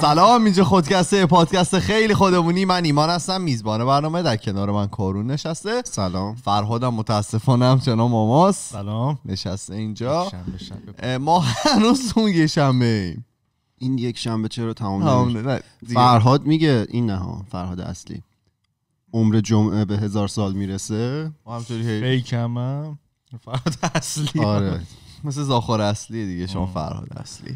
سلام اینجا خودکسته پادکست خیلی خودمونی من ایمان هستم میزبان برنامه در کنار من کارون نشسته سلام فرهادم متاسفانه همچنان ماماست سلام نشسته اینجا شنبه شنبه. ما هنوز اون یه شنبه این یک شنبه چرا تمام نمیشه فرهاد میگه این نه ها فرهاد اصلی عمر جمعه به هزار سال میرسه همطوری کم هم فرهاد اصلی آره مثل زاخر اصلی دیگه شما فرهاد اصلی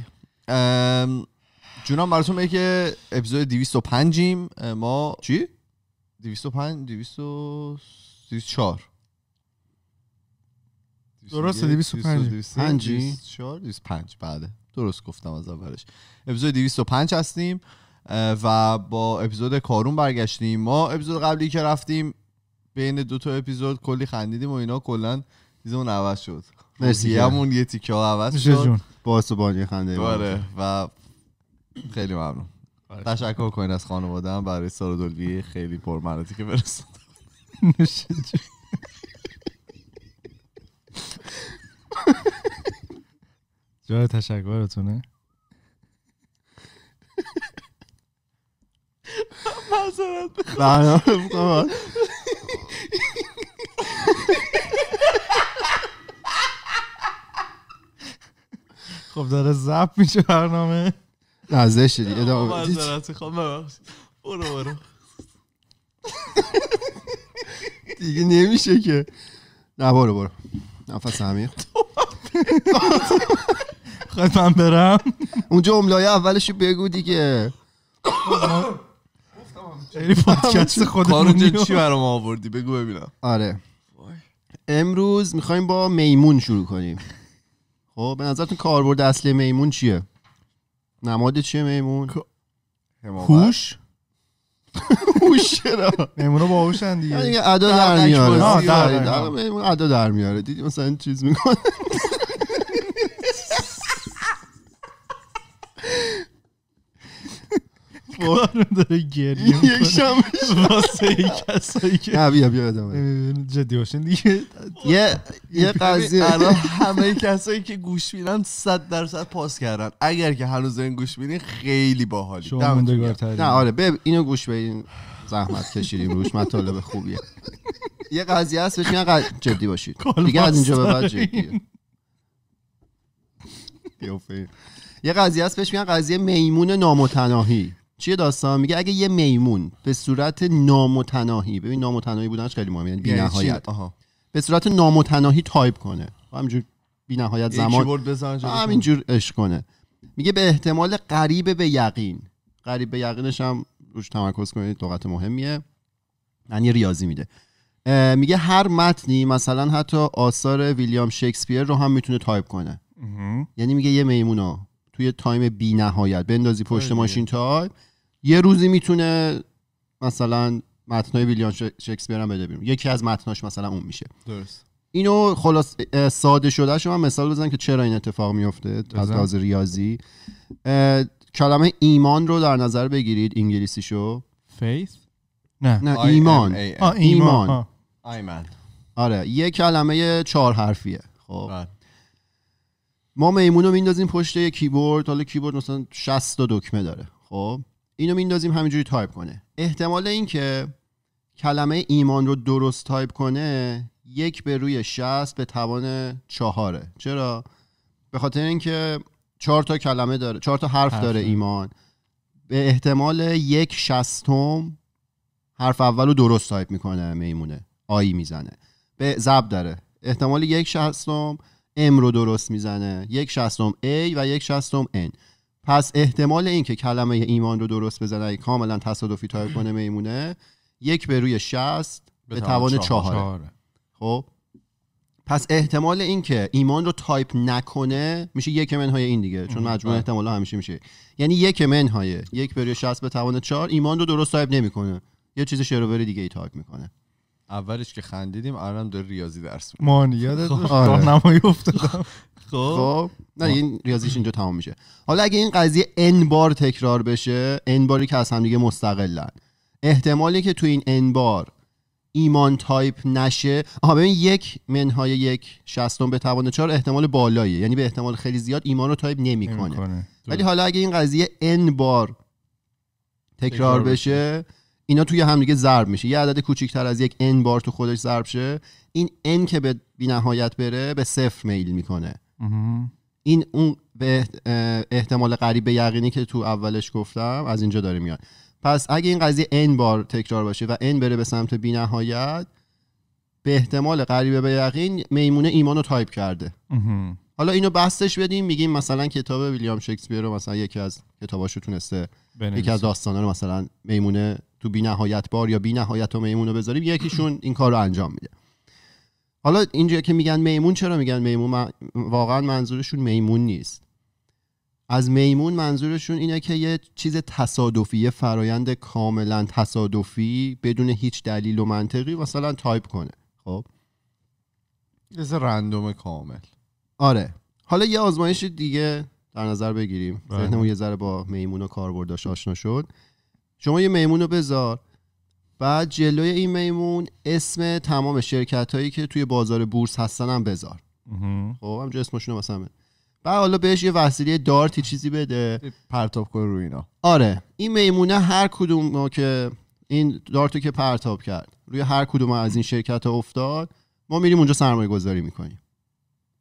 جونم براتون میگه که اپیزود 205 ایم ما چی 205 204 درسته 205 204 205 بعده درست گفتم از اولش اپیزود 205 هستیم و با اپیزود کارون برگشتیم ما اپیزود قبلی که رفتیم بین دو تا اپیزود کلی خندیدیم و اینا کلا چیزمون عوض شد مرسی همون یه تیکه عوض شد با با خنده آره و خیلی ممنون آره. تشکر کنید از هم برای دلگی خیلی پرمراتی که برسوند جای تشکرتونه خب داره زب میشه برنامه لحظه دیگه ادامه بدید برو برو دیگه نمیشه که نه برو برو نفس عمیق خواهد خب، من برم اون جمله اولش بگو دیگه خیلی پادکست خودمونی چی برام آوردی بگو ببینم آره امروز میخوایم با میمون شروع کنیم خب به نظرتون کاربرد اصلی میمون چیه نماد چیه میمون خوش خب. هوش چرا میمونا دیگه دیگه یعنی ادا در میاره ادا در میاره دیدی مثلا چیز میکنه بارون داره گریه میکنه یک شمش واسه کسایی که نه بیا بیا ادامه جدی باشین دیگه یه یه قضیه الان همه کسایی که گوش میدن 100 درصد پاس کردن اگر که هنوز این گوش میدین خیلی باحالی شما نه آره بب اینو گوش بدین زحمت کشیدیم روش مطالب خوبیه یه قضیه هست بشین میگن جدی باشید دیگه از اینجا به بعد جدیه یه قضیه هست بهش میگن قضیه میمون نامتناهی چیه داستان میگه اگه یه میمون به صورت نامتناهی ببین نامتناهی بودنش خیلی مهمه یعنی, یعنی به صورت نامتناهی تایپ کنه همینجور بی‌نهایت زمان همینجور اش کنه میگه به احتمال قریب به یقین قریب به یقینش هم روش تمرکز کنید لغت مهمیه یعنی ریاضی میده میگه هر متنی مثلا حتی آثار ویلیام شکسپیر رو هم میتونه تایپ کنه یعنی میگه یه میمون توی تایم بی نهایت بندازی آره پشت ماشین تایم یه روزی میتونه مثلا متنای ویلیام شکسپیرم هم بده بیرون یکی از متناش مثلا اون میشه درست اینو خلاص ساده شده شما مثال بزنم که چرا این اتفاق میفته از لحاظ ریاضی کلمه ایمان رو در نظر بگیرید انگلیسی شو نه نه ایمان ایمان ایمان آره یه کلمه چهار حرفیه خب بله. ما میمون رو میندازیم پشت کیبورد حالا کیبورد مثلا 60 تا دکمه داره خب اینو میندازیم همینجوری تایپ کنه احتمال اینکه کلمه ایمان رو درست تایپ کنه یک به روی 60 به توان چهاره چرا به خاطر اینکه چهار تا کلمه داره چهار تا حرف, داره ایمان به احتمال یک شستم حرف اول رو درست تایپ میکنه میمونه آی میزنه به زب داره احتمال یک شستم M رو درست میزنه یک شستم A و یک شستم N پس احتمال اینکه کلمه ایمان رو درست بزنه کاملا تصادفی تایپ کنه میمونه یک به روی 60 به توان چهاره خب پس احتمال اینکه ایمان رو تایپ نکنه میشه یک منهای این دیگه چون مجموع آره. احتمال همیشه میشه یعنی یک منهای یک به روی به توان چهار ایمان رو درست تایپ نمیکنه یه چیز شروری دیگه ای تایپ میکنه اولش که خندیدیم الان داره ریاضی درس میده مان یادت خب. راهنمایی افتادم خب, خب. نه خب. این ریاضیش اینجا تمام میشه حالا اگه این قضیه n بار تکرار بشه n باری که از هم دیگه مستقلن احتمالی که تو این n بار ایمان تایپ نشه آها ببین یک منهای یک شستون به توان چهار احتمال بالاییه یعنی به احتمال خیلی زیاد ایمان رو تایپ نمیکنه ولی حالا اگه این قضیه n بار تکرار, بشه. اینا توی همدیگه ضرب میشه یه عدد کوچیکتر از یک n بار تو خودش ضرب شه این n که به بینهایت بره به صفر میل میکنه این اون به احتمال قریب به یقینی که تو اولش گفتم از اینجا داره میاد پس اگه این قضیه n بار تکرار باشه و n بره به سمت بینهایت به احتمال قریب به یقین میمونه ایمانو تایپ کرده حالا اینو بستش بدیم میگیم مثلا کتاب ویلیام شکسپیر رو مثلا یکی از کتاباشو تونسته یکی از داستانا رو مثلا میمونه تو بی بار یا بی نهایت و میمون رو بذاریم یکیشون این کار رو انجام میده حالا اینجا که میگن میمون چرا میگن میمون واقعا منظورشون میمون نیست از میمون منظورشون اینه که یه چیز تصادفی یه فرایند کاملا تصادفی بدون هیچ دلیل و منطقی مثلا تایپ کنه خب از رندوم کامل آره حالا یه آزمایش دیگه در نظر بگیریم بله. ذهنمون یه ذره با میمون و کاربرداش آشنا شد شما یه میمون رو بذار بعد جلوی این میمون اسم تمام شرکت هایی که توی بازار بورس هستن هم بذار خب همجا اسمشون رو مثلا بعد حالا بهش یه وسیله دارتی چیزی بده پرتاب کن روی اینا آره این میمونه هر کدوم که این دارتو که پرتاب کرد روی هر کدوم از این شرکت ها افتاد ما میریم اونجا سرمایه گذاری میکنیم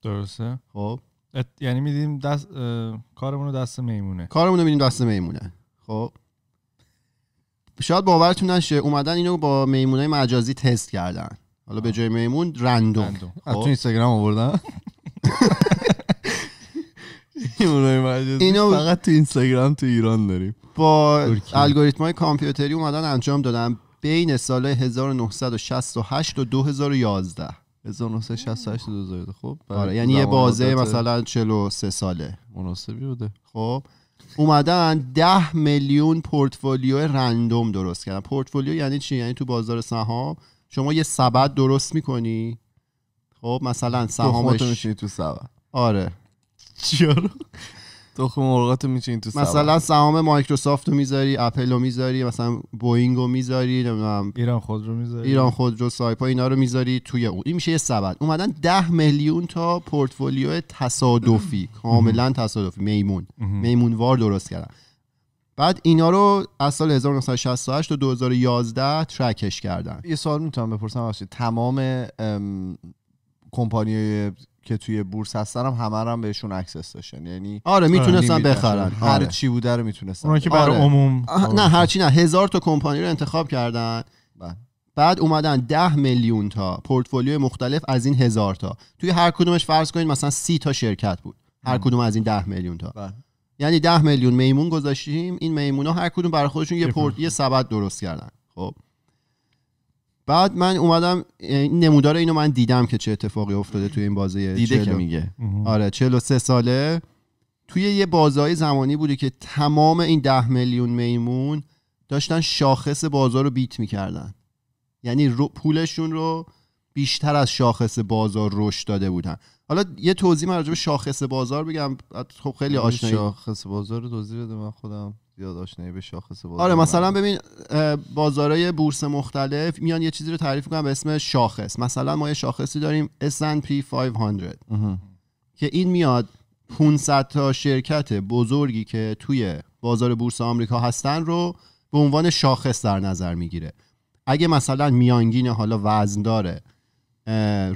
درسته خب یعنی میدیم دست کارمون رو دست میمونه کارمون رو میدیم دست میمونه خب شاید باورتون نشه اومدن اینو با میمونای مجازی تست کردن حالا به جای میمون رندوم خب. تو اینستاگرام آوردن اینو فقط تو اینستاگرام تو ایران داریم با الگوریتم های کامپیوتری اومدن انجام دادن بین سال 1968 و 2011 1968 تا 2011 خب آره یعنی یه بازه مثلا 43 ساله مناسبی بوده خب اومدن ده میلیون پورتفولیو رندوم درست کردن پورتفولیو یعنی چی یعنی تو بازار سهام شما یه سبد درست میکنی خب مثلا سهامش تو سبد آره چرا تخم رو میچینی تو خب مثلا سهام مایکروسافت رو میذاری اپل رو میذاری مثلا بوینگ رو میذاری نمیدونم ایران خود رو میذاری ایران خود رو سایپا اینا رو میذاری توی اون این میشه یه سبد اومدن ده میلیون تا پورتفولیو تصادفی کاملا تصادفی میمون میمونوار درست کردن بعد اینا رو از سال 1968 تا 2011 ترکش کردن یه سوال میتونم بپرسم تمام کمپانی که توی بورس هستن هم همه هم بهشون اکسس داشتن یعنی آره میتونستن آره، بخرن آره. هر چی بوده رو میتونستن که برای آره. عموم آره. نه هرچی نه هزار تا کمپانی رو انتخاب کردن بله. بعد اومدن ده میلیون تا پورتفولیو مختلف از این هزار تا توی هر کدومش فرض کنید مثلا سی تا شرکت بود هر کدوم از این ده میلیون تا بله. یعنی ده میلیون میمون گذاشتیم این میمون ها هر کدوم برای خودشون یه پورت یه سبد درست کردن خب بعد من اومدم یعنی نمودار اینو من دیدم که چه اتفاقی افتاده توی این بازه دیده چلو... که میگه آره 43 ساله توی یه بازای زمانی بوده که تمام این ده میلیون میمون داشتن شاخص بازار رو بیت میکردن یعنی پولشون رو بیشتر از شاخص بازار رشد داده بودن حالا یه توضیح من راجع به شاخص بازار بگم خب خیلی آشنایی شاخص بازار رو توضیح بده من خودم زیاد آشنایی به شاخص بازار آره مثلا ببین بازارهای بورس مختلف میان یه چیزی رو تعریف کنن به اسم شاخص مثلا ما یه شاخصی داریم S&P 500 که این میاد 500 تا شرکت بزرگی که توی بازار بورس آمریکا هستن رو به عنوان شاخص در نظر میگیره اگه مثلا میانگین حالا وزن داره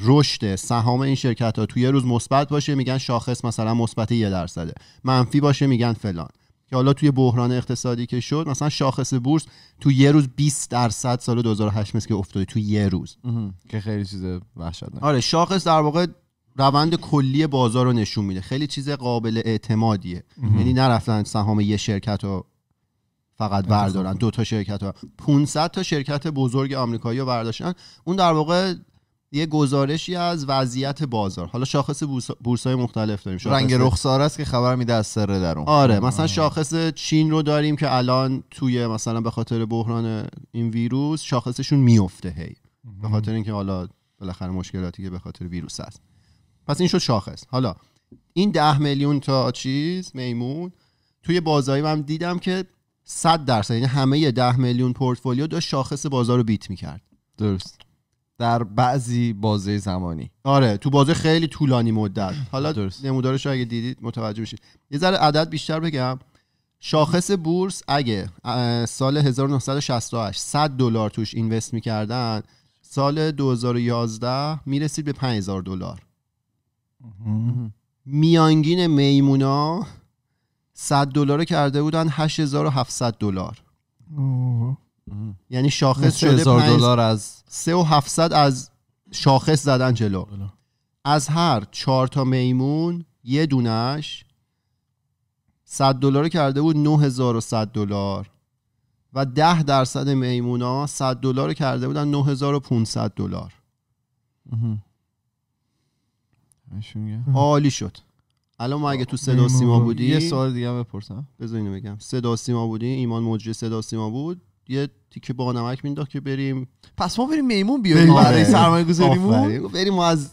رشد سهام این شرکت ها توی روز مثبت باشه میگن شاخص مثلا مثبت یه درصده منفی باشه میگن فلان که حالا توی بحران اقتصادی که شد مثلا شاخص بورس تو یه روز 20 درصد سال 2008 مثل که افتاده تو یه روز که خیلی چیز وحشتناک آره شاخص در واقع روند کلی بازار رو نشون میده خیلی چیز قابل اعتمادیه یعنی نرفتن سهام یه شرکت رو فقط بردارن خب. دو تا شرکت رو 500 تا شرکت بزرگ آمریکایی رو برداشتن اون در واقع یه گزارشی از وضعیت بازار حالا شاخص بورس های مختلف داریم شاخص رنگ رخسار است که خبر میده از سر در اون آره مثلا شاخص چین رو داریم که الان توی مثلا به خاطر بحران این ویروس شاخصشون میفته هی به خاطر اینکه حالا بالاخره مشکلاتی که به خاطر ویروس هست پس این شد شاخص حالا این ده میلیون تا چیز میمون توی بازاری من دیدم که صد درصد یعنی همه ده میلیون پورتفولیو داشت شاخص بازار رو بیت میکرد درست در بعضی بازه زمانی آره تو بازه خیلی طولانی مدت حالا درست. نمودارش رو اگه دیدید متوجه میشید یه ذره عدد بیشتر بگم شاخص بورس اگه سال 1968 100 دلار توش اینوست میکردن سال 2011 میرسید به 5000 دلار میانگین میمونا 100 دلار کرده بودن 8700 دلار یعنی شاخص شده دلار از 3 و 700 از شاخص زدن جلو بله. از هر چهار تا میمون یه دونش 100 دلار کرده بود 9100 دلار و 10 درصد میمونا 100 دلار کرده بودن 9500 دلار عالی شد الان ما اگه تو صدا سیما بودی یه سوال دیگه بپرسم بذار اینو بگم صدا سیما بودی ایمان مجری صدا سیما بود یه تیکه با نمک مینداخت که بریم پس ما بریم میمون بیاریم برای سرمایه گذاریمون بریم ما از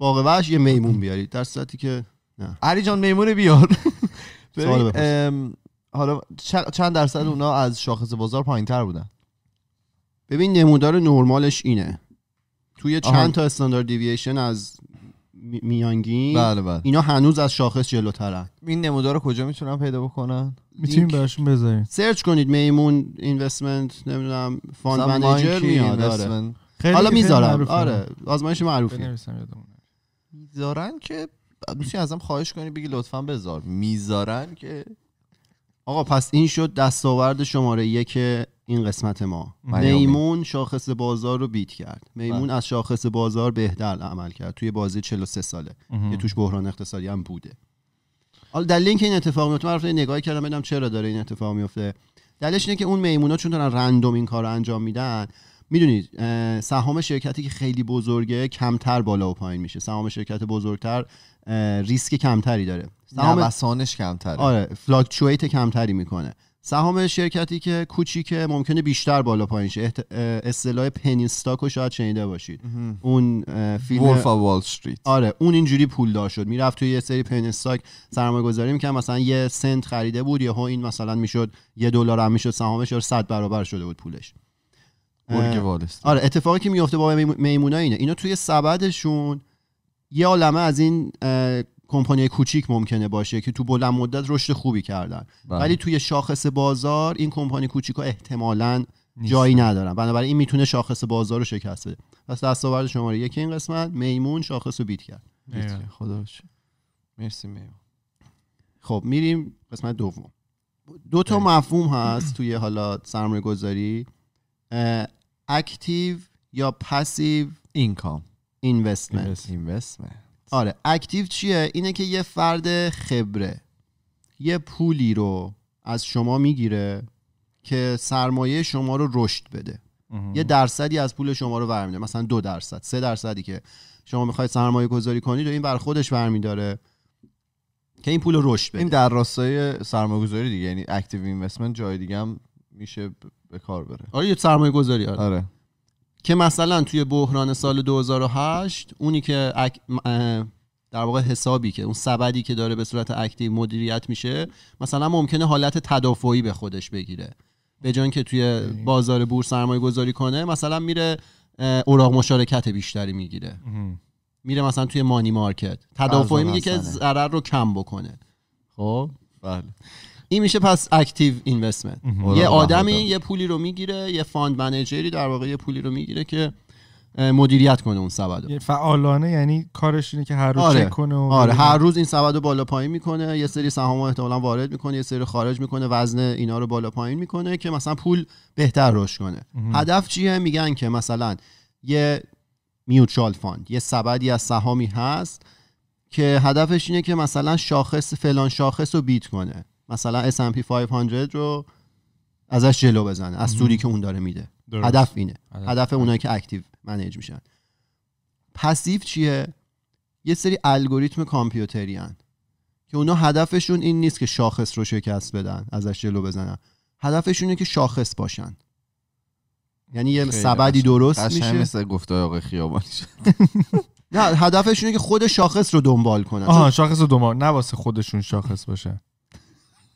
وش یه میمون بیاری در صورتی که نه علی جان میمون بیار حالا چند درصد اونا از شاخص بازار پایین تر بودن ببین نمودار نرمالش اینه توی چند تا استاندارد دیویشن از میانگین بله بله. اینا هنوز از شاخص جلوترن این نمودار رو کجا میتونن پیدا بکنن میتونیم براشون بذاریم سرچ کنید میمون اینوستمنت نمیدونم فاند منیجر میاد آره. حالا میذارم آره آزمایش معروفی میذارن که میشه ازم خواهش کنی بگی لطفا بذار میذارن که آقا پس این شد دستاورد شماره یک این قسمت ما میمون شاخص بازار رو بیت کرد میمون بله. از شاخص بازار بهتر عمل کرد توی بازی 43 ساله یه توش بحران اقتصادی هم بوده حالا دلیل اینکه این اتفاق میفته من رفتم نگاه کردم ببینم چرا داره این اتفاق میفته دلیلش اینه که اون میمونا چون دارن رندوم این کار رو انجام میدن میدونید سهام شرکتی که خیلی بزرگه کمتر بالا و پایین میشه سهام شرکت بزرگتر ریسک کمتری داره سهام نوسانش کمتره آره کمتری میکنه سهام شرکتی که کوچیکه ممکنه بیشتر بالا پایین شه اصطلاح پنیستاک رو شاید شنیده باشید اون فیلم وولف وال استریت آره اون اینجوری پولدار شد میرفت توی یه سری پنیستاک سرمایه گذاری میکرد مثلا یه سنت خریده بود یهو این مثلا میشد یه دلار هم میشد سهامش رو صد برابر شده بود پولش آره اتفاقی که میفته با میمونا اینه اینا توی سبدشون یه عالمه از این کمپانی کوچیک ممکنه باشه که تو بلند مدت رشد خوبی کردن بله. ولی توی شاخص بازار این کمپانی کوچیک ها احتمالا جایی ندارن بنابراین این میتونه شاخص بازار رو شکست بده پس دستاورد شماره یکی این قسمت میمون شاخص رو بیت کرد خدا مرسی میمون خب میریم قسمت دوم دو تا مفهوم هست توی حالا سرمایه گذاری اکتیو یا پسیو اینکام اینوستمنت آره اکتیو چیه اینه که یه فرد خبره یه پولی رو از شما میگیره که سرمایه شما رو رشد بده یه درصدی از پول شما رو برمیداره مثلا دو درصد سه درصدی که شما میخواید سرمایه گذاری کنید و این بر خودش برمیداره که این پول رو رشد بده این در راستای سرمایه گذاری دیگه یعنی اکتیو اینوستمنت جای دیگه هم میشه به کار بره آره یه سرمایه گذاری آره. آره. که مثلا توی بحران سال 2008 اونی که در واقع حسابی که اون سبدی که داره به صورت اکتیو مدیریت میشه مثلا ممکنه حالت تدافعی به خودش بگیره به جان که توی بله. بازار بورس سرمایه گذاری کنه مثلا میره اوراق مشارکت بیشتری میگیره میره مثلا توی مانی مارکت تدافعی میگه که ضرر رو کم بکنه خب بله این میشه پس اکتیو اینوستمنت یه آدمی یه پولی رو میگیره یه فاند منیجری در واقع یه پولی رو میگیره که مدیریت کنه اون سبد فعالانه یعنی کارش اینه که هر روز چک آره. کنه و آره. هر روز این سبد رو بالا پایین میکنه یه سری سهام احتمالا وارد میکنه یه سری خارج میکنه وزن اینا رو بالا پایین میکنه که مثلا پول بهتر رشد کنه هدف چیه میگن که مثلا یه میوچال فاند یه سبدی از سهامی هست که هدفش اینه که مثلا شاخص فلان شاخص رو بیت کنه مثلا S&P 500 رو ازش جلو بزنه از سودی که اون داره میده هدف اینه هدف اونایی که اکتیو منیج میشن پسیو چیه یه سری الگوریتم کامپیوتری هن که اونا هدفشون این نیست که شاخص رو شکست بدن ازش جلو بزنن هدفشون اینه که شاخص باشن یعنی یه سبدی درست میشه مثل گفته آقا خیابانی نه هدفشون اینه که خود شاخص رو دنبال کنن آها شاخص رو دنبال نه واسه خودشون شاخص باشه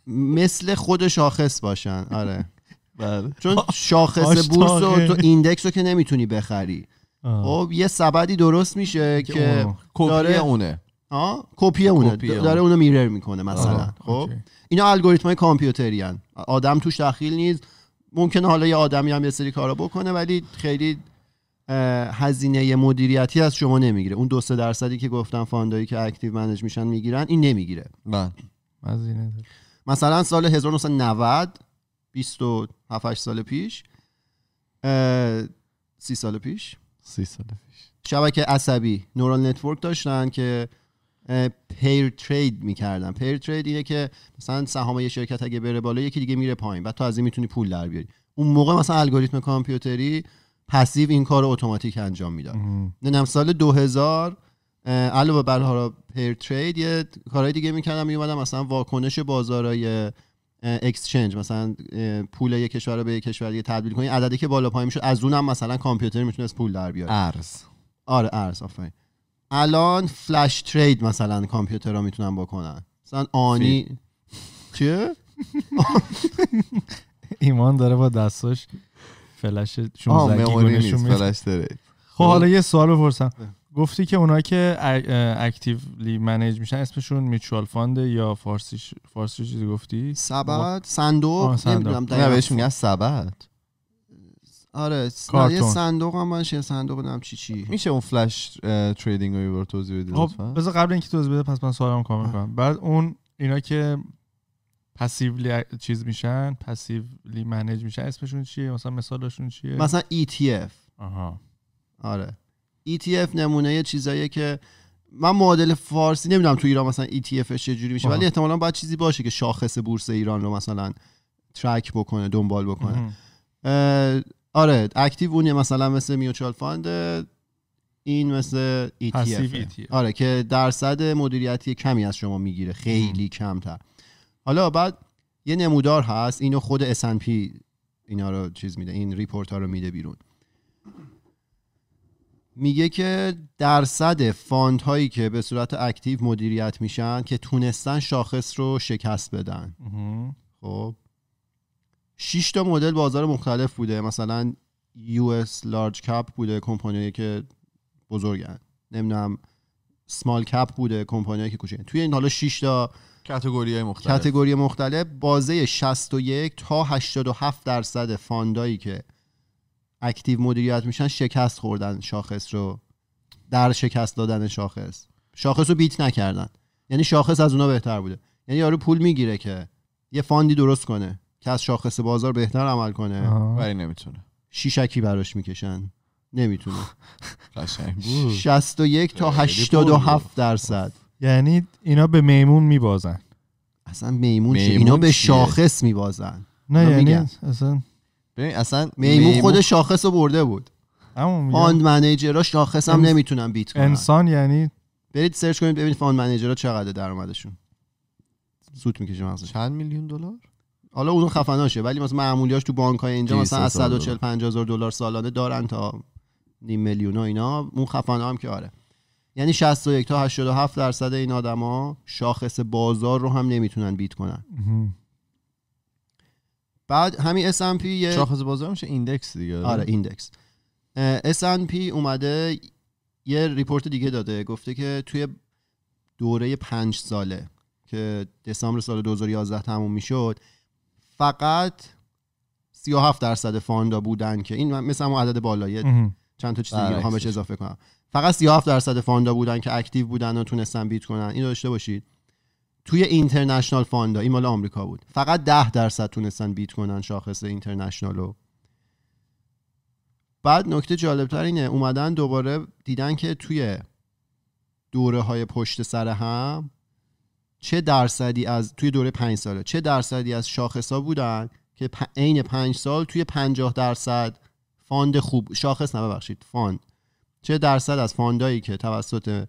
مثل خود شاخص باشن آره بله. چون شاخص بورس و تو ایندکس رو که نمیتونی بخری خب یه سبدی درست میشه که کپی اونه کپی اونه داره اونو میرر میکنه مثلا آره. خب اینا الگوریتم های کامپیوتری آدم توش دخیل نیست ممکن حالا یه آدمی هم یه سری کارا بکنه ولی خیلی هزینه مدیریتی از شما نمیگیره اون دو درصدی که گفتم فاندایی که اکتیو منج میشن میگیرن این نمیگیره بله. مثلا سال 1990 27 سال پیش سی سال پیش سی سال پیش شبکه عصبی نورال نتورک داشتن که پیر ترید میکردن پیر ترید اینه که مثلا سهام یه شرکت اگه بره بالا یکی دیگه میره پایین و تو از این میتونی پول در بیاری اون موقع مثلا الگوریتم کامپیوتری پسیو این کار اتوماتیک انجام میداد نه سال 2000 علاوه بر هارا پیر ترید یه کارهای دیگه میکردم میومدم مثلا واکنش بازارای اکسچنج مثلا پول یه کشور رو به یه کشور دیگه تبدیل کنی عددی که بالا پایین میشه از اونم مثلا کامپیوتر میتونست پول در بیاره ارز آره ارز آفرین الان فلش ترید مثلا رو میتونن بکنن مثلا آنی چیه ایمان داره با دستش فلش 16 فلش ترید خب حالا خب. یه سوال بپرسم گفتی که اونایی که اکتیولی منیج میشن اسمشون میچوال فاند یا فارسی فارسی چیزی گفتی سبد صندوق نمیدونم نه بهش میگن سبد آره یه صندوق هم باشه یه صندوق هم چی چی میشه اون فلش تریدینگ رو بر توضیح بدید خب بذار قبل اینکه توضیح بده پس من سوالم کامل کنم بعد اون اینا که پسیولی چیز میشن پسیولی منیج میشن اسمشون چیه مثلا مثالشون چیه مثلا ETF آها آره ETF نمونه چیزاییه که من معادل فارسی نمیدونم تو ایران مثلا ETF جوری میشه ولی احتمالا باید چیزی باشه که شاخص بورس ایران رو مثلا ترک بکنه دنبال بکنه آره اکتیو اون مثلا مثل میوچوال فاند این مثل ETF e آره که درصد مدیریتی کمی از شما میگیره خیلی کمتر حالا بعد یه نمودار هست اینو خود S&P اینا رو چیز میده این ریپورت ها رو میده بیرون میگه که درصد فاندهایی هایی که به صورت اکتیو مدیریت میشن که تونستن شاخص رو شکست بدن خب 6 تا مدل بازار مختلف بوده مثلا یو اس لارج کپ بوده کمپانیایی که بزرگن نمیدونم سمال کپ بوده کمپانیایی که کوچیکن توی این حالا 6 تا کاتگوری مختلف کاتگوری مختلف بازه 61 تا 87 درصد فاندایی که اکتیو مدیریت میشن شکست خوردن شاخص رو در شکست دادن شاخص شاخص رو بیت نکردن یعنی شاخص از اونا بهتر بوده یعنی یارو پول میگیره که یه فاندی درست کنه که از شاخص بازار بهتر عمل کنه ولی نمیتونه شیشکی براش میکشن نمیتونه 61 تا 87 درصد یعنی اینا به میمون میبازن اصلا میمون, میمون اینا به شاخص میبازن نه یعنی اصلا ببین اصلا میمون, خود شاخص رو برده بود فاند ها شاخص هم نمیتونن بیت کنن انسان یعنی برید سرچ کنید ببینید فاند منیجرها چقدر درآمدشون سوت میکشه مثلا چند میلیون دلار حالا اون خفناشه ولی مثلا معمولیاش تو بانک های اینجا مثلا از 140 دلار سالانه دارن تا نیم میلیون و اینا اون خفنا هم که آره یعنی 61 تا 87 درصد این آدما شاخص بازار رو هم نمیتونن بیت کنن بعد همین S&P یه شاخص بازار میشه ایندکس دیگه آره ایندکس S&P اومده یه ریپورت دیگه داده گفته که توی دوره پنج ساله که دسامبر سال 2011 تموم میشد فقط 37 درصد فاندا بودن که این مثل اون عدد بالایی چند تا چیز دیگه آره، اضافه کنم فقط 37 درصد فاندا بودن که اکتیو بودن و تونستن بیت کنن اینو داشته باشید توی اینترنشنال فاندا این مال آمریکا بود فقط ده درصد تونستن بیت کنن شاخص اینترنشنال رو بعد نکته تر اینه اومدن دوباره دیدن که توی دوره های پشت سر هم چه درصدی از توی دوره پنج ساله چه درصدی از شاخص ها بودن که عین پنج سال توی پنجاه درصد فاند خوب شاخص نه ببخشید فاند چه درصد از فاندایی که توسط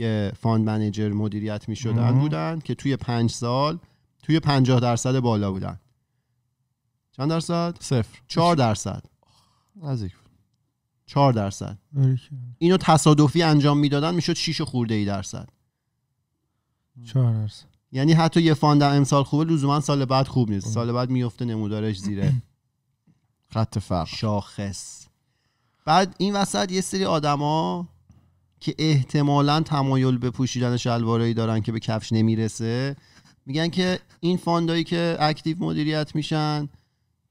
یه فاند منیجر مدیریت می شدن بودن که توی پنج سال توی پنجاه درصد بالا بودن چند درصد؟ صفر چهار درصد نزدیک چهار درصد اینو تصادفی انجام میدادن میشد شیش خورده ای درصد چهار درصد یعنی حتی یه فاند امسال خوبه لزوما سال بعد خوب نیست خب. سال بعد میفته نمودارش زیره خط فرق شاخص بعد این وسط یه سری آدما که احتمالا تمایل به پوشیدن شلوارایی دارن که به کفش نمیرسه میگن که این فاندایی که اکتیو مدیریت میشن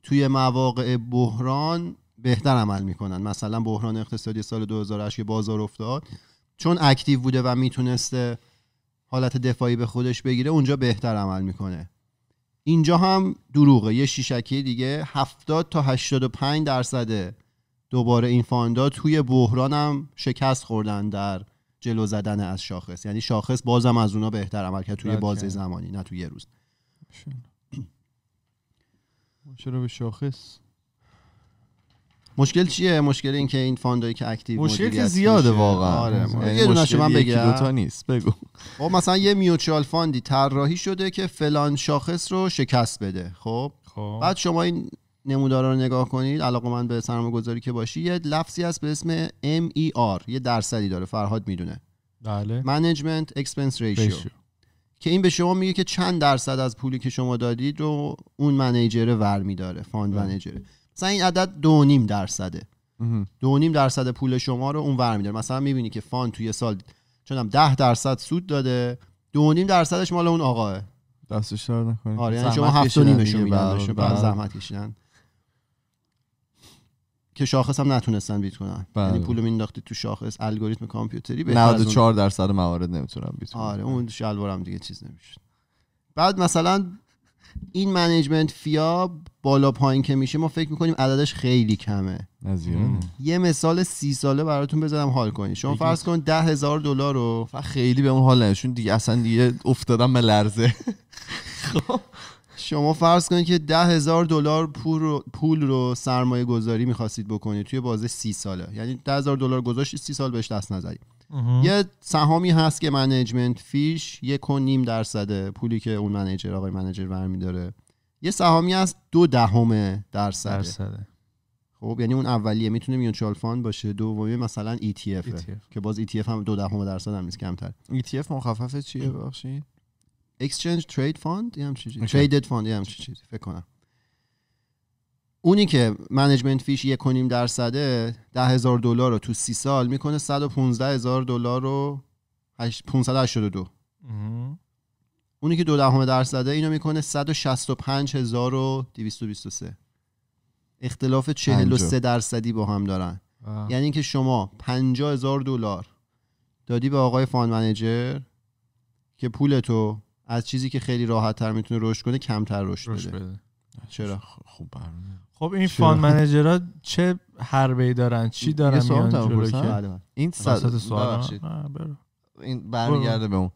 توی مواقع بحران بهتر عمل میکنن مثلا بحران اقتصادی سال 2008 که بازار افتاد چون اکتیو بوده و میتونسته حالت دفاعی به خودش بگیره اونجا بهتر عمل میکنه اینجا هم دروغه یه شیشکی دیگه 70 تا 85 درصد دوباره این فاندا توی بحران هم شکست خوردن در جلو زدن از شاخص یعنی شاخص بازم از اونا بهتر عمل کرد توی بازه زمانی نه توی یه روز چرا به شاخص مشکل چیه مشکل این که این فاندایی که اکتیو مشکل که زیاده واقعا آره، یعنی یه دونه من بگم دو تا نیست بگو خب مثلا یه میوچوال فاندی طراحی شده که فلان شاخص رو شکست بده خب, خب. بعد شما این نمودارا رو نگاه کنید علاقه من به سرمایه گذاری که باشی یه لفظی هست به اسم MER یه درصدی داره فرهاد میدونه بله Management Expense Ratio که این به شما میگه که چند درصد از پولی که شما دادید رو اون منیجره ور میداره فاند بله. منیجر. مثلا این عدد دو نیم درصده دو نیم درصد پول شما رو اون ور میداره مثلا میبینی که فاند توی سال چونم ده درصد سود داده دو نیم درصدش مال اون آقاه دستش نکنید آره یعنی شما هفت و نیمشون میدن بله، بله. زحمت کشیدن که شاخص هم نتونستن بیت کنن یعنی بله. پول مینداختی تو شاخص الگوریتم کامپیوتری به 94 درصد موارد نمیتونن بیت کنن آره اون شلوارم دیگه چیز نمیشه بعد مثلا این منیجمنت فیا بالا پایین که میشه ما فکر میکنیم عددش خیلی کمه یه مثال سی ساله براتون بزنم حال کنی شما فرض کن ده هزار دلار رو خیلی به اون حال نشون دیگه اصلا دیگه افتادم به لرزه خب. شما فرض کنید که ده هزار دلار پول رو, پول رو سرمایه گذاری میخواستید بکنید توی بازه سی ساله یعنی ده هزار دلار گذاشتی سی سال بهش دست نزدید یه سهامی هست که منیجمنت فیش یک و نیم درصده پولی که اون منیجر آقای منیجر برمیداره یه سهامی هست دو دهم درصد درصده خب یعنی اون اولیه میتونه میونچال فاند باشه دومی مثلا ETF, e که باز ETF هم دو دهم درصد هم نیست کمتر ETF مخفف چیه ببخشید اکسچنج ترید فاند یا همچین چیزی یا همچین فکر کنم اونی که منیجمنت فیش 1.5 درصد درصده دلار رو تو سی سال میکنه 115000 هزار دلار رو 582 اونی که دو دهم درصده اینو میکنه 165223 اختلاف 43 درصدی با هم دارن یعنی اینکه شما 50000 دلار دادی به آقای فاند منیجر که پول تو از چیزی که خیلی راحت تر میتونه رشد کنه کمتر رشد بده. بده. چرا خوب خب این فان منیجرها چه حربه دارن چی دارن میان جلو که بله، بله. این صد... سوال این برمیگرده به اون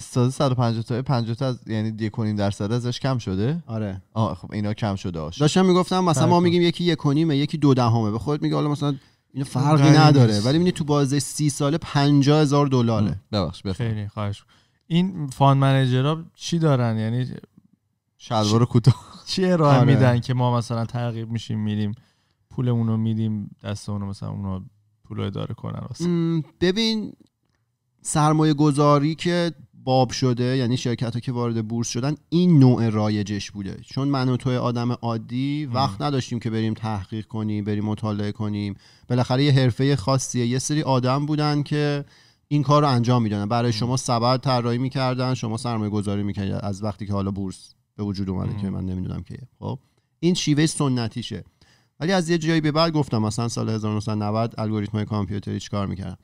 ساز 150 تا 50 تا از یعنی دیکنیم درصد ازش کم شده آره آه خب اینا کم شده آش داشتم میگفتم مثلا ما میگیم یکی یک کنیمه یکی دو دهمه به خودت میگه حالا مثلا اینو فرقی نداره ولی میبینی تو بازه سی ساله 50000 دلاره ببخش بخیر خیلی خواهش این فان منیجرها چی دارن یعنی شلوار کوتاه چی ارائه آره. میدن که ما مثلا ترغیب میشیم میریم پولمون رو میدیم دست اونو مثلا اونو پول اداره کنن واسه ببین سرمایه گذاری که باب شده یعنی شرکت ها که وارد بورس شدن این نوع رایجش بوده چون من و توی آدم عادی وقت نداشتیم که بریم تحقیق کنیم بریم مطالعه کنیم بالاخره یه حرفه خاصیه یه سری آدم بودن که این کار رو انجام میدادن برای شما سبد طراحی میکردن شما سرمایه گذاری میکردن از وقتی که حالا بورس به وجود اومده که من نمیدونم که خب این شیوه سنتیشه ولی از یه جایی به بعد گفتم مثلا سال 1990 الگوریتم های کامپیوتری چیکار میکردن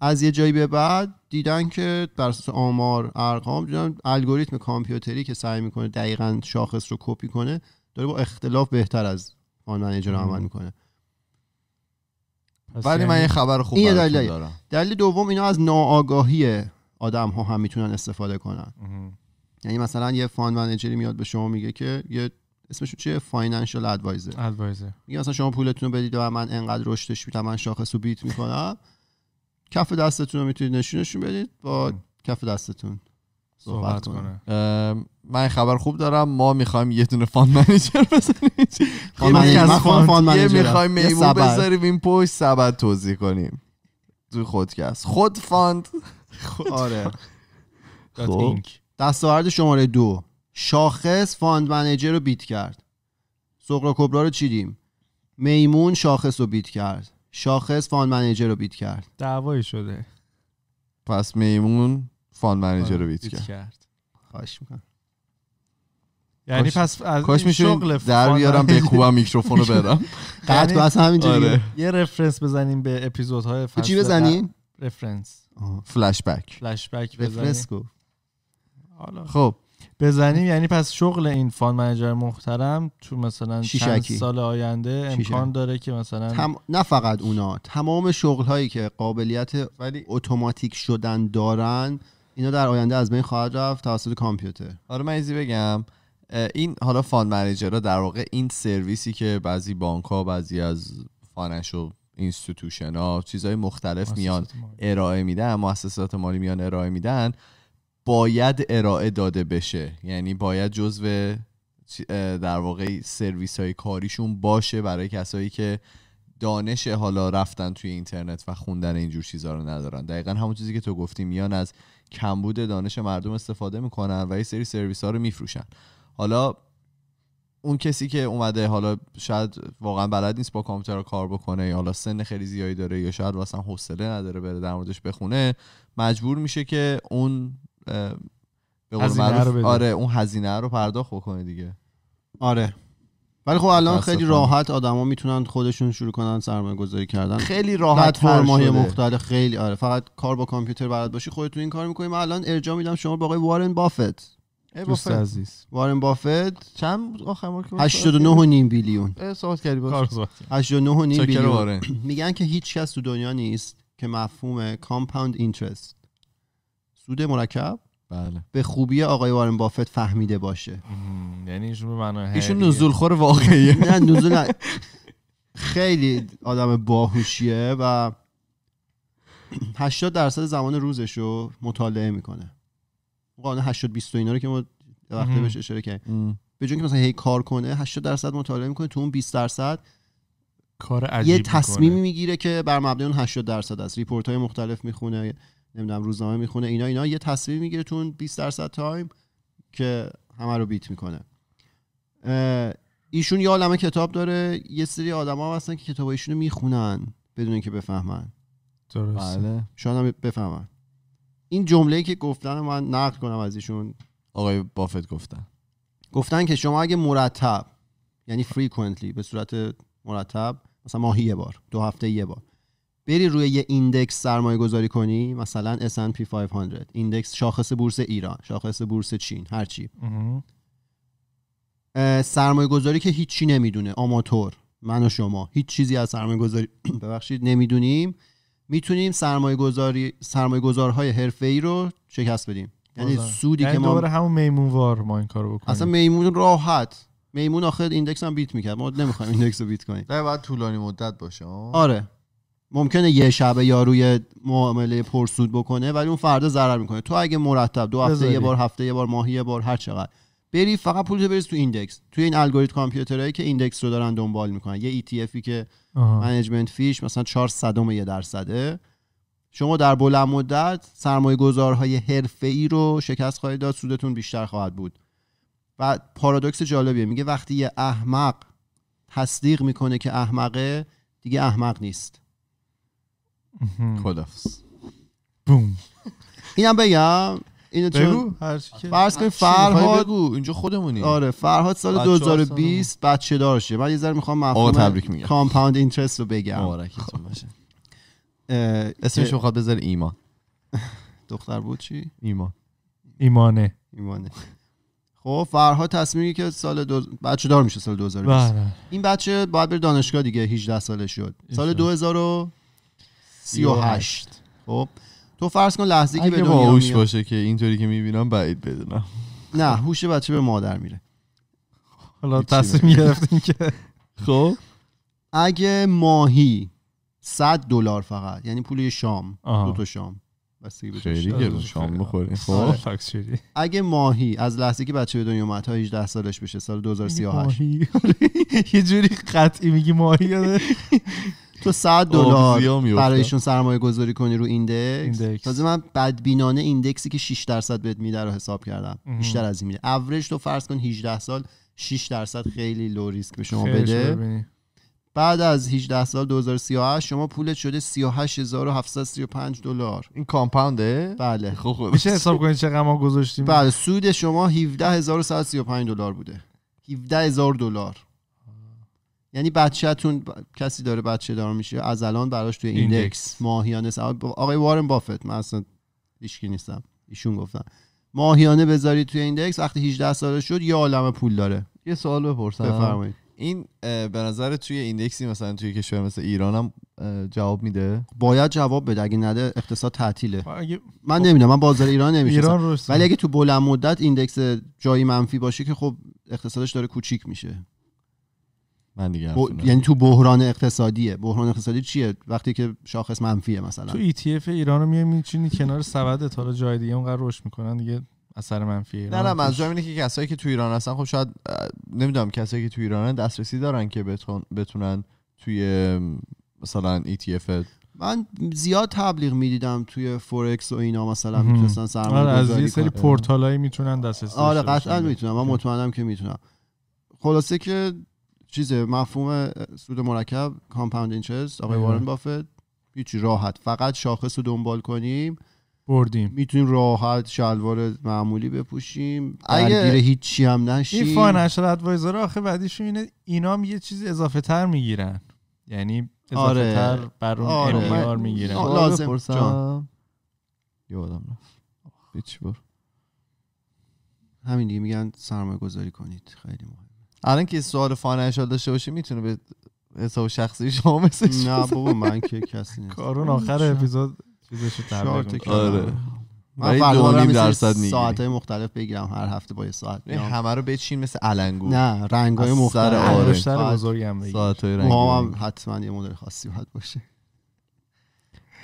از یه جایی به بعد دیدن که بر اساس آمار ارقام دیدن الگوریتم کامپیوتری که سعی میکنه دقیقا شاخص رو کپی کنه داره با اختلاف بهتر از آن منیجر عمل میکنه ولی من یه یعنی خبر خوب این دلیل دارم دلیل دوم اینا از ناآگاهی آدم ها هم میتونن استفاده کنن یعنی مثلا یه فان منیجری میاد به شما میگه که یه اسمش چیه فاینانشال ادوایزر ادوایزر میگه مثلا شما پولتون رو بدید و من انقدر رشدش میدم من شاخص رو بیت میکنم کف دستتون رو میتونید نشونشون بدید با کف دستتون صحبت, کنه من خبر خوب دارم ما میخوایم یه دونه فان منیجر بزنیم میخوایم میمون بذاریم این پشت سبد توضیح کنیم تو خودکست خود فاند آره خب. دستاورد شماره دو شاخص فاند منیجر رو بیت کرد سقرا کبرا رو چیدیم میمون شاخص رو بیت کرد شاخص فاند منیجر رو بیت کرد دعوایی شده پس میمون فان منیجر رو آره، بیت کرد خواهش میکنم یعنی پس از کاش شغل در بیارم به خوبم میکروفون رو بدم قطع تو اصلا همینجوری آره. یه رفرنس بزنیم به اپیزودهای فصل چی بزنیم رفرنس فلش بک فلش بک رفرنس خب بزنیم یعنی پس شغل این فان منیجر محترم تو مثلا چند سال آینده امکان داره که مثلا تم... نه فقط اونا تمام شغل هایی که قابلیت ولی اتوماتیک شدن دارن اینا در آینده از بین خواهد رفت توسط کامپیوتر آره من بگم این حالا فان منیجر در واقع این سرویسی که بعضی بانک ها بعضی از فانش و اینستیتوشن ها چیزهای مختلف میان ارائه میدن مؤسسات مالی میان ارائه میدن باید ارائه داده بشه یعنی باید جزو در واقع سرویس های کاریشون باشه برای کسایی که دانش حالا رفتن توی اینترنت و خوندن اینجور چیزها رو ندارن دقیقا همون چیزی که تو گفتی میان از کمبود دانش مردم استفاده میکنن و یه سری سرویس ها رو میفروشن حالا اون کسی که اومده حالا شاید واقعا بلد نیست با کامپیوتر کار بکنه یا حالا سن خیلی زیادی داره یا شاید واسه حوصله نداره بره در موردش بخونه مجبور میشه که اون به آره اون هزینه رو پرداخت بکنه دیگه آره ولی خب الان خیلی راحت آدما میتونن خودشون شروع کنن سرمایه گذاری کردن خیلی راحت فرمای مختلف خیلی آره فقط کار با کامپیوتر بلد باشی خودتون این کار میکنیم الان ارجاع میدم شما با آقای وارن بافت دوست عزیز وارن بافت چند آخر مارک 89 و نیم بیلیون صحبت کردی باش 89 و نیم بیلیون میگن که هیچ کس تو دنیا نیست که مفهوم کامپاند اینترست سود مرکب بله. به خوبی آقای وارن بافت فهمیده باشه یعنی ایشون به ایشون نزول خور واقعیه نه نزول خیلی آدم باهوشیه و 80 درصد زمان روزش رو مطالعه میکنه قانون 80 20 اینا رو که ما وقتی بهش اشاره کردیم به جون که مثلا هی کار کنه 80 درصد مطالعه میکنه تو اون 20 درصد کار عجیب یه تصمیمی میگیره که بر مبنای اون 80 درصد از ریپورت های مختلف میخونه نمیدونم روزنامه میخونه اینا اینا یه تصویر میگیره تون 20 درصد تایم که همه رو بیت میکنه ایشون یه عالمه کتاب داره یه سری آدما هستن که کتاب ایشونو میخونن بدون اینکه بفهمن درسته بله شاید هم بفهمن این جمله‌ای که گفتن من نقل کنم از ایشون آقای بافت گفتن گفتن که شما اگه مرتب یعنی فریکونتلی به صورت مرتب مثلا ماهی یه بار دو هفته یه بار بری روی یه ایندکس سرمایه گذاری کنی مثلا S&P 500 ایندکس شاخص بورس ایران شاخص بورس چین هر چی سرمایه گذاری که هیچی نمیدونه آماتور من و شما هیچ چیزی از سرمایه گذاری ببخشید نمیدونیم میتونیم سرمایه گذاری سرمایه گذارهای حرفه ای رو شکست بدیم یعنی سودی یعنی که ما دوباره همون میمون وار ما این کارو بکنیم اصلا میمون راحت میمون آخر ایندکس هم بیت میکرد ما نمیخوایم ایندکس رو بیت کنیم باید طولانی مدت باشه آره ممکنه یه شبه یا روی معامله پرسود بکنه ولی اون فردا ضرر میکنه تو اگه مرتب دو هفته یه بار هفته یه بار ماهی یه بار هر چقدر بری فقط پولتو تو تو ایندکس توی این الگوریتم کامپیوترهایی که ایندکس رو دارن دنبال میکنن یه ETFی که منیجمنت فیش مثلا 4 یه درصده شما در بلند مدت سرمایه گذارهای ای رو شکست خواهید داد سودتون بیشتر خواهد بود و پارادوکس جالبیه میگه وقتی یه احمق تصدیق میکنه که احمقه دیگه احمق نیست خدافز بوم اینم بگم اینو چون فرض کن فرهاد بگو اینجا خودمونی آره فرهاد سال 2020 بچه دار شه من یه ذره میخوام مفهوم تبریک میگم کامپاند اینترست رو بگم مبارکتون باشه اسمش میخواد بذار ایمان دختر بود چی ایمان ایمانه ایمانه خب فرها تصمیمی که سال دو... بچه دار میشه سال 2020 بله. این بچه باید بره دانشگاه دیگه 18 ساله شد سال 2000 38 خب تو فرض کن لحظه که به دنیا هوش باشه که اینطوری که میبینم بعید بدونم نه هوش بچه به مادر میره حالا تصمیم گرفتیم که خب اگه ماهی 100 دلار فقط یعنی پول شام دو تا شام خیلی شام بخوریم آره. خب اگه ماهی از لحظه که بچه به دنیا اومد تا 18 سالش بشه سال 2038 یعنی یه جوری قطعی میگی ماهی تو 100 دلار برایشون سرمایه گذاری کنی رو ایندکس, تازه من بدبینانه ایندکسی که 6 درصد بهت میده رو حساب کردم بیشتر از این میده اوریج تو فرض کن 18 سال 6 درصد خیلی لو ریسک به شما بده بعد از 18 سال 2038 شما پولت شده 38735 دلار این کامپاونده بله خب خوب میشه حساب کنید چقدر ما گذاشتیم بله سود شما 17135 دلار بوده 17000 دلار یعنی بچهتون کسی داره بچه دار میشه از الان براش توی ایندکس ماهیانه آقای وارن بافت من اصلا هیچکی نیستم ایشون گفتن ماهیانه بذاری توی ایندکس وقتی 18 ساله شد یه عالم پول داره یه سوال بپرسم بفرمایید این به نظر توی ایندکسی مثلا توی کشور مثل ایران هم جواب میده باید جواب بده اگه نده اقتصاد تعطیله اگه... من خب. نمیدونم من بازار ایران نمیشه ولی اگه تو بلند مدت ایندکس جایی منفی باشه که خب اقتصادش داره کوچیک میشه من دیگه ب... یعنی تو بحران اقتصادیه بحران اقتصادی چیه وقتی که شاخص منفیه مثلا تو ETF ایران رو میایم میچینی کنار سبد تا جای دیگه اونقدر رشد میکنن دیگه اثر منفی ایران نه نه از اینه که کسایی که تو ایران هستن خب شاید نمیدونم کسایی که تو هستن دسترسی دارن که بتون... بتونن توی مثلا ETF من زیاد تبلیغ میدیدم توی فورکس و اینا مثلا میتونستن سرمایه آره از یه سری پورتالایی میتونن دسترسی آره قطعا میتونم من مطمئنم که میتونم خلاصه که چیز مفهوم سود مرکب کامپاند اینترست آقای وارن بافت هیچی راحت فقط شاخص رو دنبال کنیم بردیم میتونیم راحت شلوار معمولی بپوشیم اگه هیچی هم نشیم این فاینانشال ادوایزر آخه بعدیشون اینه اینا یه چیز اضافه تر میگیرن یعنی اضافه آره. تر بر اون آره. ام میگیرن لازم جان یادم رفت همین دیگه میگن سرمایه گذاری کنید خیلی مهم الان که سوال فاینانشال داشته باشه میتونه به حساب شخصی شما مسیج نه بابا من که کسی نیست کارون آخر اپیزود چیزشو تعریف آره من فردا درصد میگیری ساعت مختلف بگیرم هر هفته با یه ساعت همه رو بچین مثل علنگو نه رنگای مختلف آره. بزرگم بگیر ساعت های رنگی هم حتما یه مدل خاصی باید باشه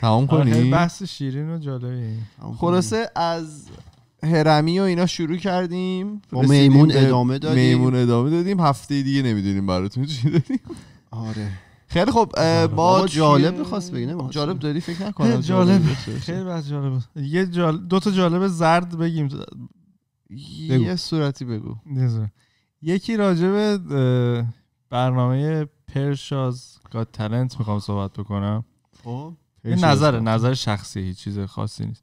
تمام کنی بحث شیرین و جالبی خلاصه از هرمی و اینا شروع کردیم با میمون ادامه دادیم میمون ادامه دادیم هفته دیگه نمیدونیم براتون چی دادیم آره خیلی خب آره، با جالب می‌خواست بگی جالب داری فکر نکنم جالب خیلی بس جالب یه جالب دو تا جالب زرد بگیم یه صورتی بگو نزار. یکی راجب برنامه پرشاز گاد تالنت میخوام صحبت بکنم خب نظر نظر شخصی هیچ چیز خاصی نیست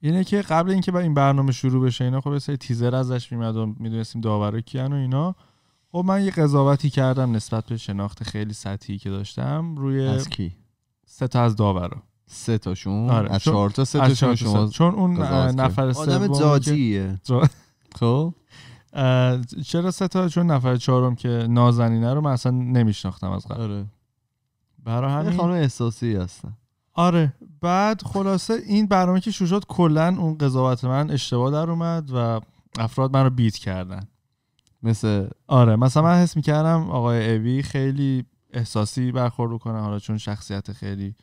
اینه که قبل اینکه با این برنامه شروع بشه اینا خب یه تیزر ازش میمد و میدونستیم داورا کیان و اینا خب من یه قضاوتی کردم نسبت به شناخت خیلی سطحی که داشتم روی از کی سه تا از داورا سه تاشون آره. از تا سه تاشون شما چون اون نفر سوم آدم خب. چرا سه تا چون نفر چهارم که نازنینه رو من اصلا نمیشناختم از قبل آره برای خانم احساسی هستن آره بعد خلاصه این برنامه که شروع شد کلا اون قضاوت من اشتباه در اومد و افراد من رو بیت کردن مثل آره مثلا من حس میکردم آقای اوی خیلی احساسی برخورد کنه حالا چون شخصیت خیلی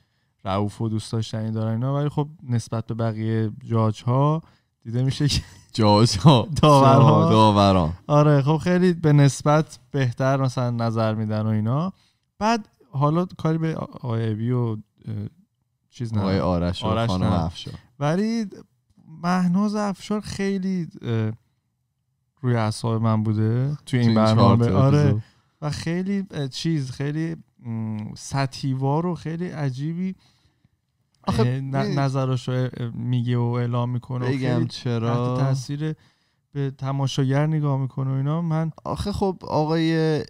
رعوف و دوست داشتنی دارن اینا ولی خب نسبت به بقیه جاج ها دیده میشه که جاج ها داوران آره خب خیلی به نسبت بهتر مثلا نظر میدن و اینا بعد حالا کاری به آقای اوی و چیز نه آقای آرش, آرش خانم افشار ولی مهناز افشار خیلی روی اعصاب من بوده توی این برنامه آره و خیلی چیز خیلی سطیوار و خیلی عجیبی آخه نظرش میگه و اعلام میکنه بگم چرا تاثیر به تماشاگر نگاه میکنه و اینا من آخه خب آقای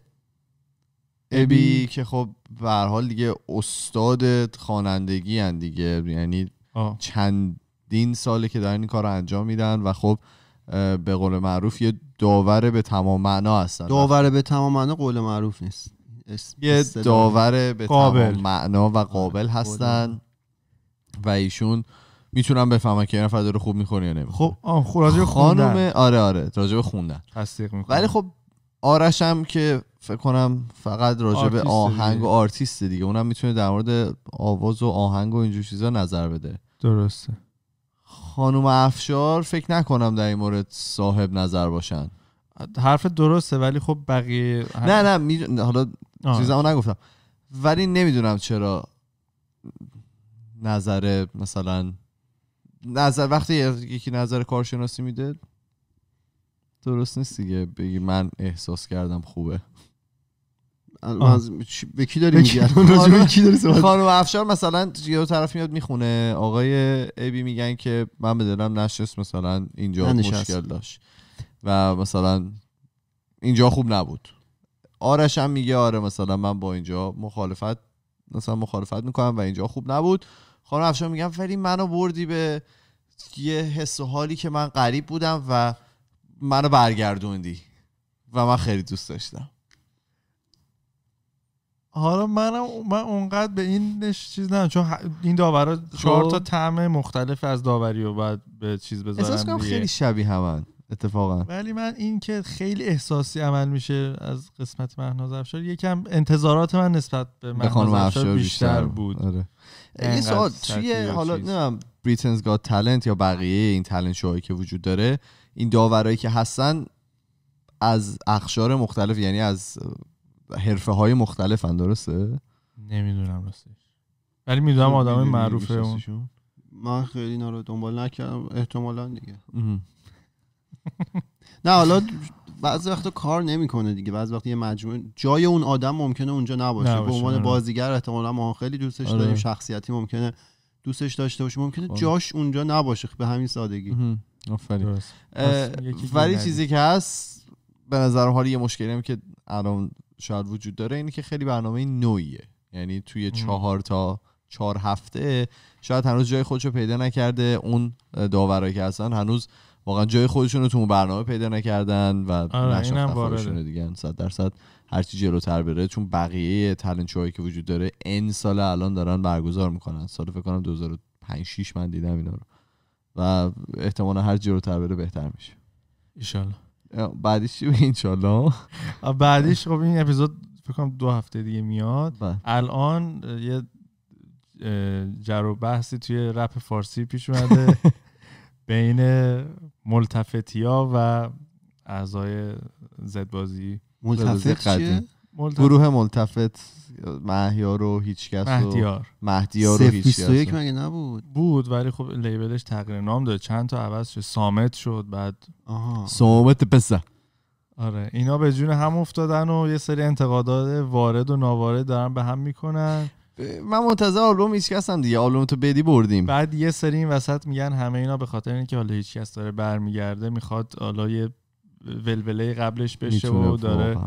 ابی که خب به حال دیگه استاد خوانندگی ان دیگه یعنی چندین ساله که دارن این کار رو انجام میدن و خب به قول معروف یه داور به تمام معنا هستن داور به تمام معنا قول معروف نیست یه داور به قابل. تمام معنا و آره، قابل هستن و ایشون میتونم بفهمم که این نفر داره خوب میخونه یا نمیخونه خب آه خب خانم خوندن. آره آره راجع به خوندن تصدیق ولی خب آرشم که فکر کنم فقط راجع به آهنگ و آرتیست دیگه اونم میتونه در مورد آواز و آهنگ و اینجور چیزا نظر بده درسته خانوم افشار فکر نکنم در این مورد صاحب نظر باشن حرف درسته ولی خب بقیه نه نه می... حالا چیزمو نگفتم ولی نمیدونم چرا نظر مثلا نظر وقتی یکی نظر کارشناسی میده درست نیست دیگه بگی من احساس کردم خوبه به کی داری میگن خانم افشار مثلا یه طرف میاد میخونه آقای ابی میگن که من به دلم نشست مثلا اینجا مشکل داشت و مثلا اینجا خوب نبود آرش هم میگه آره مثلا من با اینجا مخالفت مثلا مخالفت میکنم و اینجا خوب نبود خانم افشار میگن ولی منو بردی به یه حس و حالی که من غریب بودم و منو برگردوندی و من خیلی دوست داشتم حالا منم من اونقدر به این چیز نه چون این داورا خب. چهار تا طعم مختلف از داوری و بعد به چیز بذارن احساس کنم خیلی شبیه همن اتفاقا ولی من این که خیلی احساسی عمل میشه از قسمت مهناز افشار یکم انتظارات من نسبت به مهناز افشار بیشتر, بود آره. سوال توی حالا نمیدونم بریتنز گاد تالنت یا بقیه این تالنت شوهایی که وجود داره این داورایی که هستن از اخشار مختلف یعنی از حرفه های مختلف هم درسته نمیدونم راستش ولی میدونم خب، آدم معروفه اون من خیلی اینا رو دنبال نکردم احتمالا دیگه نه حالا بعضی وقتا کار نمیکنه دیگه بعضی وقتا یه مجموعه جای اون آدم ممکنه اونجا نباشه به عنوان آره. بازیگر احتمالا ما خیلی دوستش آره. داریم شخصیتی ممکنه دوستش داشته باشه ممکنه آره. جاش اونجا نباشه به همین سادگی ولی چیزی که هست به نظر حال یه مشکلی هم که الان شاید وجود داره اینه که خیلی برنامه نوعیه یعنی توی چهار تا چهار هفته شاید هنوز جای خودشو پیدا نکرده اون داورایی که هستن هنوز واقعا جای خودشون رو تو اون برنامه پیدا نکردن و آره، نشون دیگه صد درصد هرچی جلوتر بره چون بقیه تالنت که وجود داره این سال الان دارن برگزار میکنن سال فکر کنم 2005 من دیدم اینا رو و احتمالا هر تر بره بهتر میشه ایشالله بعدیش چی اینشالله بعدیش خب این اپیزود فکر کنم دو هفته دیگه میاد بله. الان یه جر و بحثی توی رپ فارسی پیش اومده بین ملتفتیا و اعضای زدبازی ملتفت چیه؟ ملتفت. گروه ملتفت مهیار و کس مهدیار مهدیار و یک مگه نبود بود ولی خب لیبلش تغییر نام داد چند تا عوض شد سامت شد بعد سامت پسه آره اینا به جون هم افتادن و یه سری انتقادات وارد و ناوارد دارن به هم میکنن من منتظر آلبوم کس هم دیگه آلبوم تو بدی بردیم بعد یه سری این وسط میگن همه اینا به خاطر اینکه حالا هیچکس داره برمیگرده میخواد حالا ولوله قبلش بشه و داره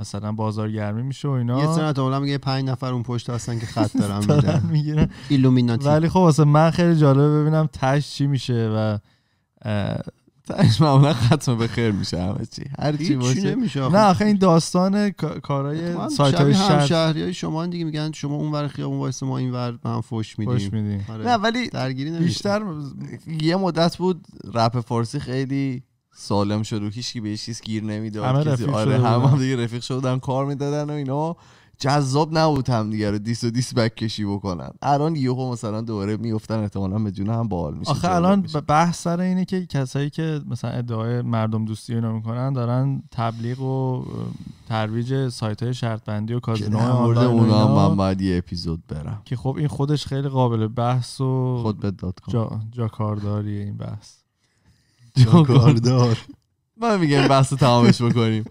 مثلا بازار گرمی میشه و اینا یه سر تا میگه پنج نفر اون پشت هستن که خط دارن میگیرن ایلومیناتی ولی خب واسه من خیلی جالبه ببینم تش چی میشه و تش معمولا ختم به خیر میشه همه چی هر چی باشه نه آخه این داستان کارهای سایت های شهری شما دیگه میگن شما اون ور خیابون وایس ما این ور هم فوش میدیم آره. نه ولی درگیری بیشتر یه مدت بود رپ فارسی خیلی سالم شد و هیچکی به چیز گیر نمیداد همه رفیق آره هم, دیگه رفیق شدن کار میدادن و اینا جذاب نبود هم دیگه رو دیس و دیس بک کشی بکنن الان یهو مثلا دوباره میفتن احتمالا به جون هم باحال میشه آخه الان بحث سر اینه که کسایی که مثلا ادعای مردم دوستی اینا میکنن دارن تبلیغ و ترویج سایت های شرط بندی و کازینو مورد اونا هم من باید یه اپیزود برم که خب این خودش خیلی قابل بحث و خود جا, جا کارداری این بحث کاردار ما میگم بحث تمامش بکنیم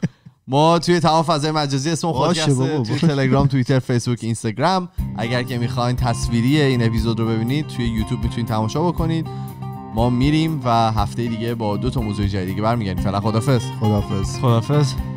ما توی تمام فضای مجازی اسم خودکسته توی تلگرام توییتر فیسبوک اینستاگرام اگر که میخواین تصویری این اپیزود رو ببینید توی یوتیوب میتونید تماشا بکنید ما میریم و هفته دیگه با دو تا موضوع جدیدی برمیگردیم فعلا خدافظ خدافظ خدافظ